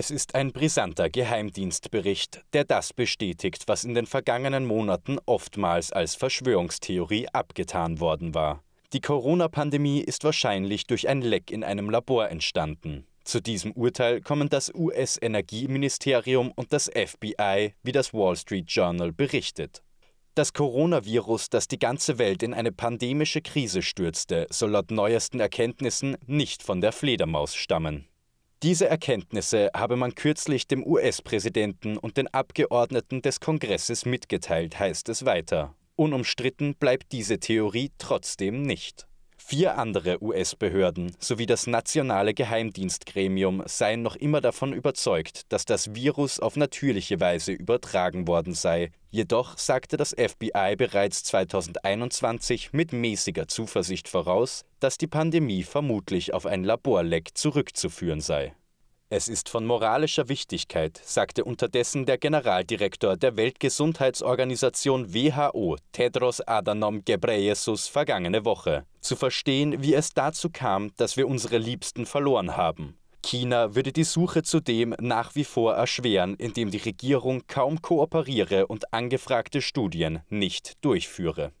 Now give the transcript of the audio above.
Es ist ein brisanter Geheimdienstbericht, der das bestätigt, was in den vergangenen Monaten oftmals als Verschwörungstheorie abgetan worden war. Die Corona-Pandemie ist wahrscheinlich durch ein Leck in einem Labor entstanden. Zu diesem Urteil kommen das US-Energieministerium und das FBI, wie das Wall Street Journal berichtet. Das Coronavirus, das die ganze Welt in eine pandemische Krise stürzte, soll laut neuesten Erkenntnissen nicht von der Fledermaus stammen. Diese Erkenntnisse habe man kürzlich dem US-Präsidenten und den Abgeordneten des Kongresses mitgeteilt, heißt es weiter. Unumstritten bleibt diese Theorie trotzdem nicht. Vier andere US-Behörden sowie das nationale Geheimdienstgremium seien noch immer davon überzeugt, dass das Virus auf natürliche Weise übertragen worden sei. Jedoch sagte das FBI bereits 2021 mit mäßiger Zuversicht voraus, dass die Pandemie vermutlich auf ein Laborleck zurückzuführen sei. Es ist von moralischer Wichtigkeit, sagte unterdessen der Generaldirektor der Weltgesundheitsorganisation WHO, Tedros Adhanom Ghebreyesus, vergangene Woche, zu verstehen, wie es dazu kam, dass wir unsere Liebsten verloren haben. China würde die Suche zudem nach wie vor erschweren, indem die Regierung kaum kooperiere und angefragte Studien nicht durchführe.